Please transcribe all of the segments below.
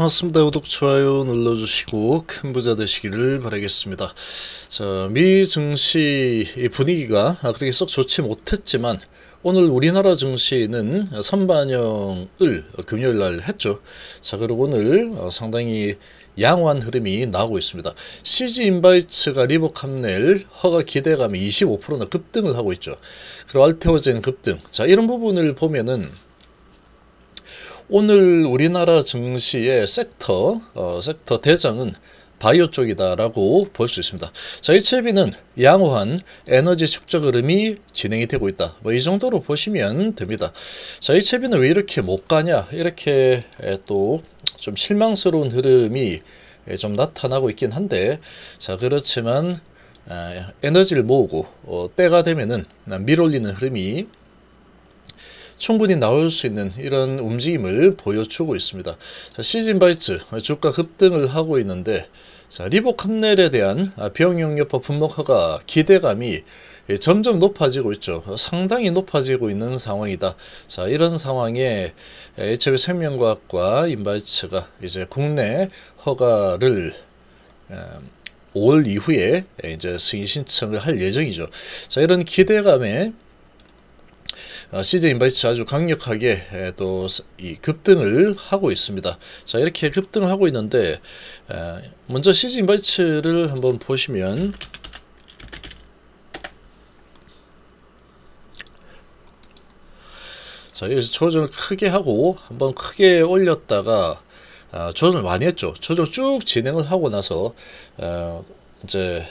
반갑습니다. 구독, 좋아요 눌러주시고 큰 부자 되시기를 바라겠습니다. 자, 미 증시 분위기가 그렇게 썩 좋지 못했지만 오늘 우리나라 증시는 선반영을 금요일날 했죠. 자, 그리고 오늘 어, 상당히 양호한 흐름이 나오고 있습니다. CG 인바이츠가 리복 합넬 허가 기대감이 25%나 급등을 하고 있죠. 그리고 알테오젠 급등. 자, 이런 부분을 보면은 오늘 우리나라 증시의 섹터, 어, 섹터 대장은 바이오 쪽이다라고 볼 수 있습니다. 자, HLB는 양호한 에너지 축적 흐름이 진행이 되고 있다. 뭐 이 정도로 보시면 됩니다. 자, HLB는 왜 이렇게 못 가냐? 이렇게 또 좀 실망스러운 흐름이 좀 나타나고 있긴 한데, 자, 그렇지만 에너지를 모으고 어, 때가 되면은 밀올리는 흐름이 충분히 나올 수 있는 이런 움직임을 보여주고 있습니다. 자, 시즌바이츠 주가 급등을 하고 있는데 자, 리보캄넬에 대한 병용료파 아, 분목화가 기대감이 예, 점점 높아지고 있죠. 상당히 높아지고 있는 상황이다. 자, 이런 상황에 HB 예, 생명과학과 인바이츠가 이제 국내 허가를 5월 예, 이후에 이제 승인 신청을 할 예정이죠. 자, 이런 기대감에 CJ 어, 인바이츠 아주 강력하게 또 이 급등을 하고 있습니다. 자 이렇게 급등하고 있는데 먼저 CJ 인바이츠를 한번 보시면 자 여기서 조정을 크게 하고 한번 크게 올렸다가 아, 조정을 많이 했죠. 조정 쭉 진행을 하고 나서 어, 이제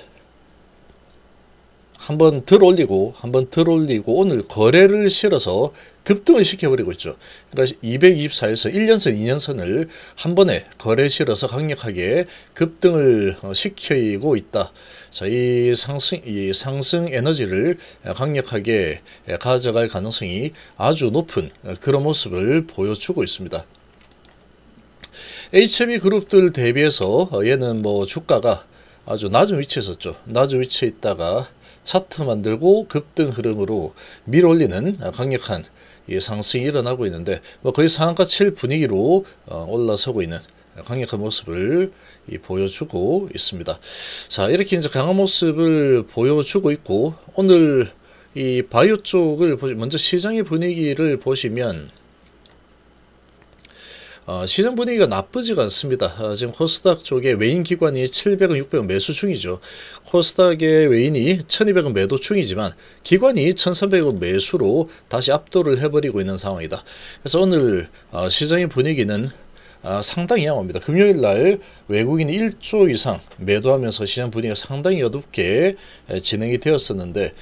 한번 들 올리고 한번 들 올리고 오늘 거래를 실어서 급등을 시켜버리고 있죠. 그러니까 224에서 1년선 2년선을 한 번에 거래 실어서 강력하게 급등을 어, 시키고 있다. 자, 이 상승, 이 상승 에너지를 강력하게 가져갈 가능성이 아주 높은 어, 그런 모습을 보여주고 있습니다. HB 그룹들 대비해서 어, 얘는 뭐 주가가 아주 낮은 위치에 있었죠. 낮은 위치에 있다가 차트 만들고 급등 흐름으로 밀올리는 어 강력한 상승이 일어나고 있는데 뭐 거의 상한가 칠 분위기로 어, 올라서고 있는 강력한 모습을 보여주고 있습니다. 자 이렇게 이제 강한 모습을 보여주고 있고 오늘 이 바이오 쪽을 먼저 시장의 분위기를 보시면 어, 시장 분위기가 나쁘지가 않습니다. 어, 지금 코스닥 쪽에 외인 기관이 700은 600은 매수 중이죠. 코스닥의 외인이 1200은 매도 중이지만 기관이 1300은 매수로 다시 압도를 해버리고 있는 상황이다. 그래서 오늘 어, 시장의 분위기는 아, 상당히 양호합니다. 금요일 날 외국인이 1조 이상 매도하면서 시장 분위기가 상당히 어둡게 진행이 되었었는데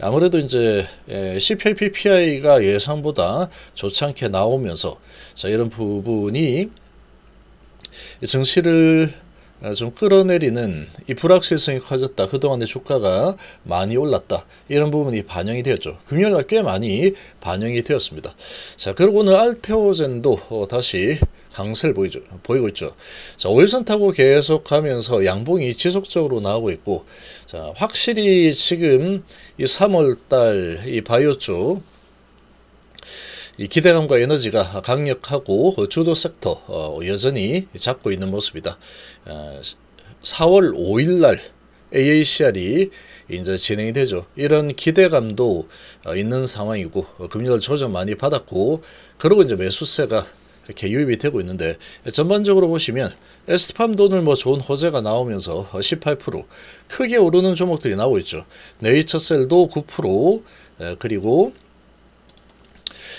아무래도 이제 예, CPI/PPI가 예상보다 좋지 않게 나오면서 자 이런 부분이 증시를 아, 좀 끌어내리는 이 불확실성이 커졌다. 그동안의 주가가 많이 올랐다. 이런 부분이 반영이 되었죠. 금요일날 꽤 많이 반영이 되었습니다. 자, 그리고 오늘 알테오젠도 어, 다시 강세를 보이죠, 보이고 있죠. 자, 오일선 타고 계속 하면서 양봉이 지속적으로 나오고 있고, 자, 확실히 지금 이 3월달 이 바이오 쪽이 기대감과 에너지가 강력하고 주도 섹터 어, 여전히 잡고 있는 모습이다. 4월 어, 5일 날 AACR이 이제 진행이 되죠. 이런 기대감도 어, 있는 상황이고 금리를 조정 많이 받았고 그리고 이제 매수세가 이렇게 유입이 되고 있는데 전반적으로 보시면 에스티팜도 오뭐 좋은 호재가 나오면서 18% 크게 오르는 종목들이 나오고 있죠. 네이처셀도 9% 그리고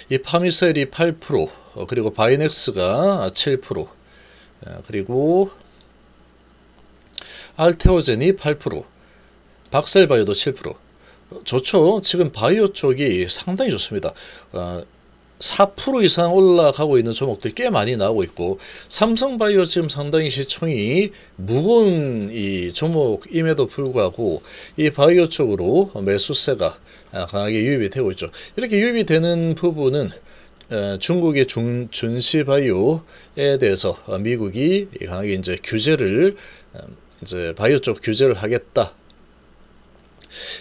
이 파미셀이 8% 어, 그리고 바이넥스가 7% 어, 그리고 알테오젠이 8% 박셀바이오도 7% 좋죠. 지금 바이오 쪽이 상당히 좋습니다. 4% 어, 이상 올라가고 있는 종목들 꽤 많이 나오고 있고 삼성바이오 지금 상당히 시총이 무거운 이 종목임에도 불구하고 이 바이오 쪽으로 매수세가 아, 강하게 유입이 되고 있죠. 이렇게 유입이 되는 부분은 어, 중국의 중, 준시바이오에 대해서 어, 미국이 강하게 이제 규제를 어, 이제 바이오 쪽 규제를 하겠다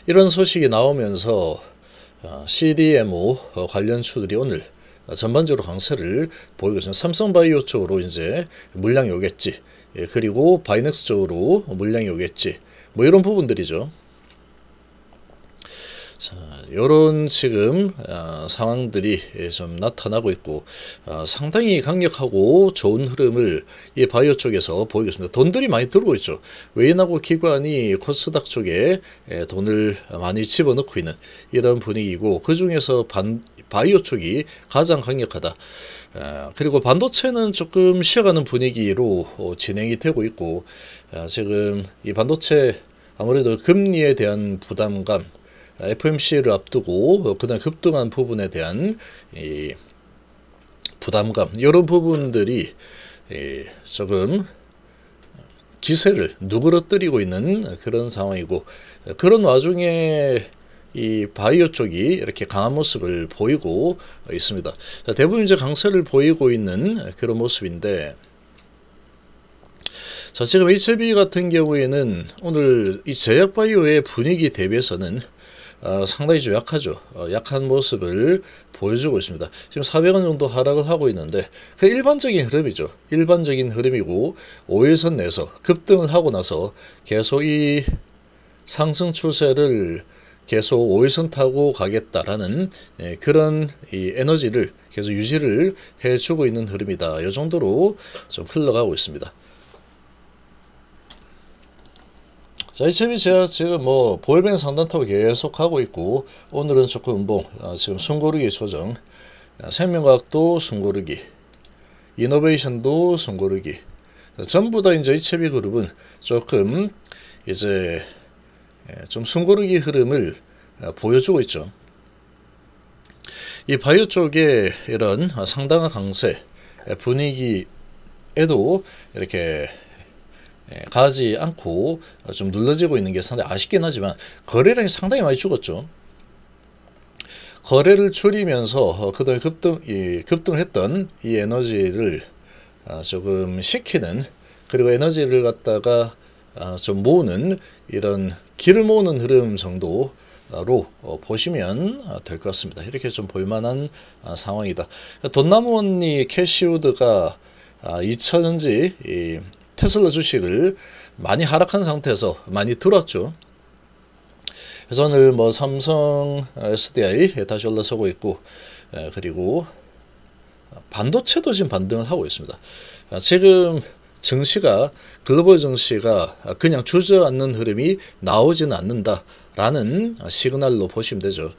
이런 소식이 나오면서 CDMO 관련주들이 오늘 전반적으로 강세를 보이고 있습니다. 삼성바이오 쪽으로 이제 물량이 오겠지. 예, 그리고 바이넥스 쪽으로 물량이 오겠지. 뭐 이런 부분들이죠. 자, 요런 지금 어, 상황들이 좀 나타나고 있고 어, 상당히 강력하고 좋은 흐름을 이 바이오 쪽에서 보이겠습니다. 돈들이 많이 들어오고 있죠. 외인하고 기관이 코스닥 쪽에 에, 돈을 많이 집어넣고 있는 이런 분위기고 그 중에서 반, 바이오 쪽이 가장 강력하다. 어, 그리고 반도체는 조금 쉬어가는 분위기로 어, 진행이 되고 있고 어, 지금 이 반도체 아무래도 금리에 대한 부담감 FMC를 앞두고 그다음 급등한 부분에 대한 이 부담감 이런 부분들이 이 조금 기세를 누그러뜨리고 있는 그런 상황이고 그런 와중에 이 바이오 쪽이 이렇게 강한 모습을 보이고 있습니다. 대부분 이제 강세를 보이고 있는 그런 모습인데 자 지금 HB 같은 경우에는 오늘 이 제약바이오의 분위기 대비해서는 어, 상당히 좀 약하죠. 어, 약한 모습을 보여주고 있습니다. 지금 400원 정도 하락을 하고 있는데 그 일반적인 흐름이죠. 일반적인 흐름이고 5일선 내에서 급등을 하고 나서 계속 이 상승 추세를 계속 5일선 타고 가겠다라는 예, 그런 이 에너지를 계속 유지를 해주고 있는 흐름이다. 이 정도로 좀 흘러가고 있습니다. 자, 이 채비 제가 지금 뭐 보일뱅 상단타고 계속 하고 있고 오늘은 조금 운봉 아, 지금 숨고르기 조정 아, 생명과학도 숨고르기 이노베이션도 숨고르기 자, 전부 다 이제 이 채비 그룹은 조금 이제 예, 좀 숨고르기 흐름을 아, 보여주고 있죠. 이 바이오 쪽에 이런 상당한 강세 아, 분위기에도 이렇게 예, 가지 않고 좀 눌러지고 있는 게 상당히 아쉽긴 하지만 거래량이 상당히 많이 죽었죠. 거래를 줄이면서 그동안 급등, 급등했던 이 에너지를 아, 조금 식히는 그리고 에너지를 갖다가 아, 좀 모으는 이런 길을 모으는 흐름 정도 로 어, 보시면 될 것 같습니다. 이렇게 좀 볼만한 아, 상황이다. 돈나무언니 캐시우드가 2천원지 테슬라 주식을 많이 하락한 상태에서 많이 들었죠. 그래서 오늘 뭐 삼성 SDI 어, 다시 올라서고 있고 어, 그리고 반도체도 지금 반등을 하고 있습니다. 아, 지금 증시가 글로벌 증시가 그냥 주저앉는 흐름이 나오지는 않는다라는 시그널로 보시면 되죠.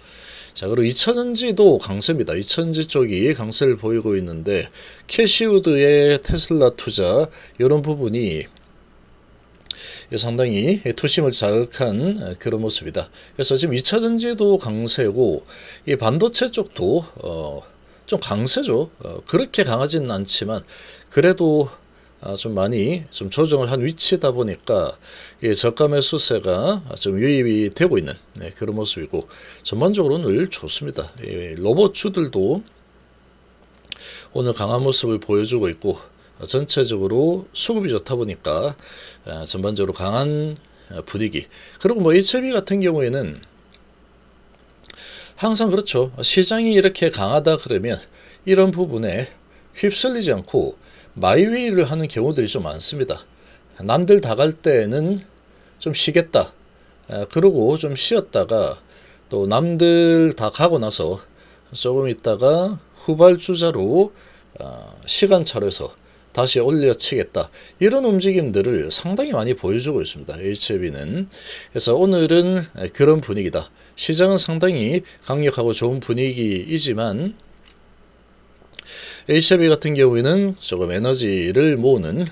자 그리고 이천지도 강세입니다. 이천지 쪽이 강세를 보이고 있는데 캐시우드의 테슬라 투자 이런 부분이 상당히 투심을 자극한 그런 모습이다. 그래서 지금 2차전지도 강세고 이 반도체 쪽도 어, 좀 강세죠. 어, 그렇게 강하지는 않지만 그래도 아, 좀 많이 좀 조정을 한 위치다 보니까 예, 저가 매수세가 좀 유입이 되고 있는 네, 그런 모습이고 전반적으로는 늘 좋습니다. 예, 로봇주들도 오늘 강한 모습을 보여주고 있고 전체적으로 수급이 좋다 보니까 아, 전반적으로 강한 아, 분위기 그리고 뭐 HB 같은 경우에는 항상 그렇죠. 시장이 이렇게 강하다 그러면 이런 부분에 휩쓸리지 않고 마이웨이를 하는 경우들이 좀 많습니다. 남들 다 갈 때는 좀 쉬겠다. 그러고 좀 쉬었다가 또 남들 다 가고 나서 조금 있다가 후발주자로 어, 시간차로서 다시 올려치겠다. 이런 움직임들을 상당히 많이 보여주고 있습니다. HB는. 그래서 오늘은 그런 분위기다. 시장은 상당히 강력하고 좋은 분위기이지만 h i v 같은 경우에는 조금 에너지를 모으는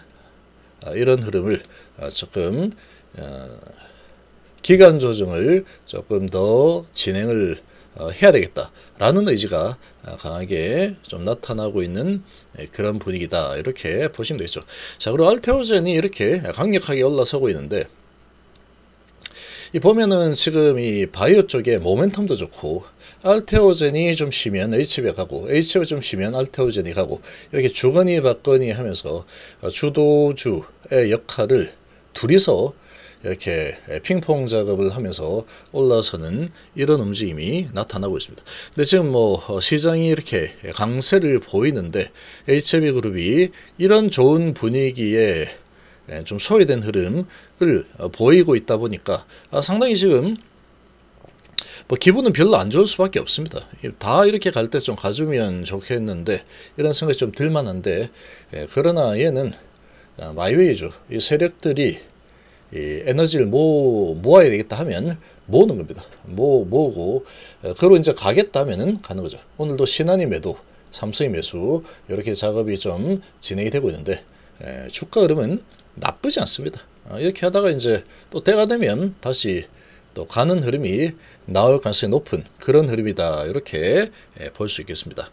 아, 이런 흐름을 아, 조금 아, 기간 조정을 조금 더 진행을 어, 해야 되겠다라는 의지가 강하게 좀 나타나고 있는 예, 그런 분위기다 이렇게 보시면 되겠죠. 자 그리고 알테오젠이 이렇게 강력하게 올라서고 있는데 이 보면은 지금 이 바이오 쪽에 모멘텀도 좋고 알테오젠이 좀 쉬면 HB에 가고 HB에 좀 쉬면 알테오젠이 가고 이렇게 주거니 받거니 하면서 어, 주도주의 역할을 둘이서 이렇게 핑퐁 작업을 하면서 올라서는 이런 움직임이 나타나고 있습니다. 근데 지금 뭐 어, 시장이 이렇게 강세를 보이는데 HB 그룹이 이런 좋은 분위기에 예, 좀 소외된 흐름을 어, 보이고 있다 보니까 아, 상당히 지금 뭐 기분은 별로 안 좋을 수밖에 없습니다. 다 이렇게 갈 때 좀 가주면 좋겠는데 이런 생각이 좀 들만한데 예, 그러나 얘는 아, 마이웨이죠. 이 세력들이 이 에너지를 모, 모아야 되겠다 하면 모으는 겁니다. 모, 모으고 어, 그로 이제 가겠다 하면 가는 거죠. 오늘도 신한이 매도, 삼성이 매수 이렇게 작업이 좀 진행이 되고 있는데 예, 주가 흐름은 나쁘지 않습니다. 아, 이렇게 하다가 이제 또 때가 되면 다시 또 가는 흐름이 나올 가능성이 높은 그런 흐름이다 이렇게 예, 볼수 있겠습니다.